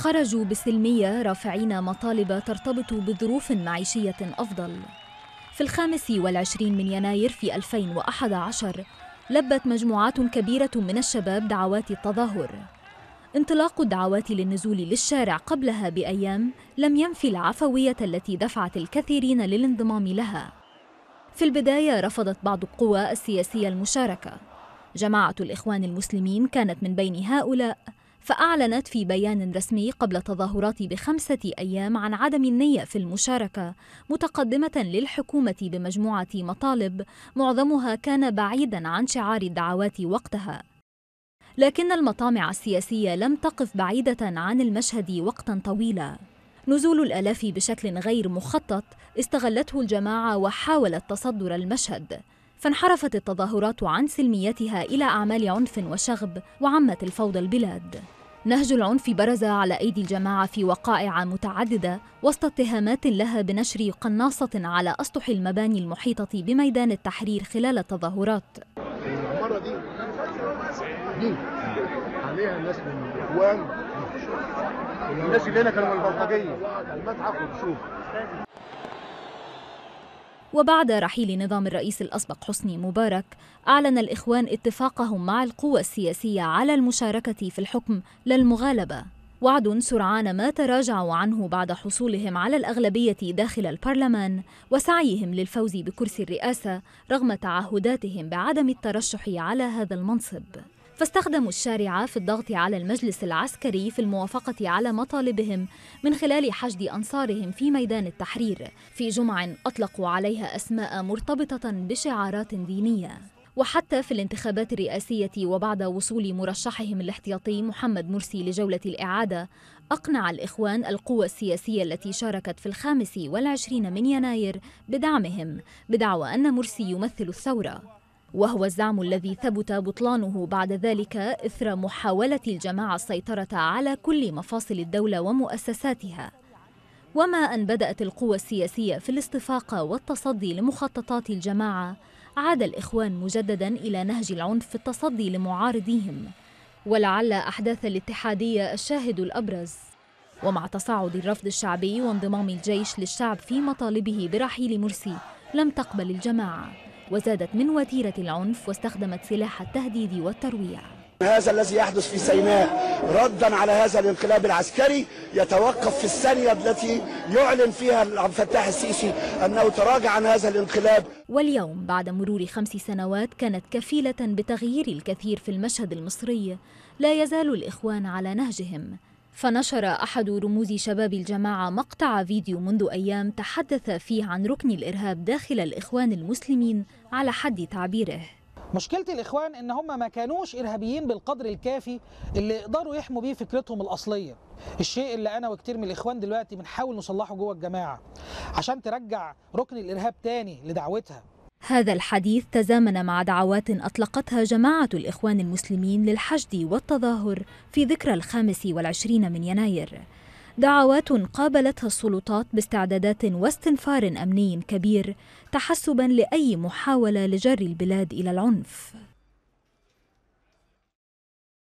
خرجوا بسلمية رافعين مطالب ترتبط بظروف معيشية أفضل في الخامس والعشرين من يناير في 2011 لبت مجموعات كبيرة من الشباب دعوات التظاهر انطلاق الدعوات للنزول للشارع قبلها بأيام لم ينفي العفوية التي دفعت الكثيرين للانضمام لها في البداية رفضت بعض القوى السياسية المشاركة جماعة الإخوان المسلمين كانت من بين هؤلاء فأعلنت في بيان رسمي قبل تظاهرات بخمسة أيام عن عدم النية في المشاركة متقدمة للحكومة بمجموعة مطالب معظمها كان بعيدا عن شعار الدعوات وقتها لكن المطامع السياسية لم تقف بعيدة عن المشهد وقتا طويلا نزول الآلاف بشكل غير مخطط استغلته الجماعة وحاولت تصدر المشهد فانحرفت التظاهرات عن سلميتها إلى أعمال عنف وشغب وعمت الفوضى البلاد نهج العنف برز على أيدي الجماعة في وقائع متعددة وسط اتهامات لها بنشر قناصة على أسطح المباني المحيطة بميدان التحرير خلال التظاهرات المرة دي عليها الناس من الناس اللي هنا كانوا من البلطجية المتحف وتشوف وبعد رحيل نظام الرئيس الأسبق حسني مبارك أعلن الإخوان اتفاقهم مع القوى السياسية على المشاركة في الحكم للمغالبة وعد سرعان ما تراجعوا عنه بعد حصولهم على الأغلبية داخل البرلمان وسعيهم للفوز بكرسي الرئاسة رغم تعهداتهم بعدم الترشح على هذا المنصب فاستخدموا الشارع في الضغط على المجلس العسكري في الموافقة على مطالبهم من خلال حشد أنصارهم في ميدان التحرير في جمع أطلقوا عليها أسماء مرتبطة بشعارات دينية وحتى في الانتخابات الرئاسية وبعد وصول مرشحهم الاحتياطي محمد مرسي لجولة الإعادة أقنع الإخوان القوى السياسية التي شاركت في الخامس والعشرين من يناير بدعمهم بدعوى أن مرسي يمثل الثورة وهو الزعم الذي ثبت بطلانه بعد ذلك إثر محاولة الجماعة السيطرة على كل مفاصل الدولة ومؤسساتها وما أن بدأت القوى السياسية في الاستفاقة والتصدي لمخططات الجماعة عاد الإخوان مجددا إلى نهج العنف في التصدي لمعارضيهم ولعل أحداث الاتحادية الشاهد الأبرز ومع تصاعد الرفض الشعبي وانضمام الجيش للشعب في مطالبه برحيل مرسي لم تقبل الجماعة وزادت من وتيرة العنف واستخدمت سلاح التهديد والترويع هذا الذي يحدث في سيناء ردا على هذا الانقلاب العسكري يتوقف في الثانية التي يعلن فيها عبد الفتاح السيسي أنه تراجع عن هذا الانقلاب واليوم بعد مرور خمس سنوات كانت كفيلة بتغيير الكثير في المشهد المصري لا يزال الإخوان على نهجهم فنشر أحد رموز شباب الجماعة مقطع فيديو منذ أيام تحدث فيه عن ركن الإرهاب داخل الإخوان المسلمين على حد تعبيره مشكلة الإخوان إن هم ما كانوش إرهابيين بالقدر الكافي اللي يقدروا يحموا بيه فكرتهم الأصلية الشيء اللي أنا وكتير من الإخوان دلوقتي بنحاول نصلحه جوه الجماعة عشان ترجع ركن الإرهاب تاني لدعوتها هذا الحديث تزامن مع دعوات أطلقتها جماعة الإخوان المسلمين للحشد والتظاهر في ذكرى الخامس والعشرين من يناير دعوات قابلتها السلطات باستعدادات واستنفار أمني كبير تحسبا لأي محاولة لجر البلاد إلى العنف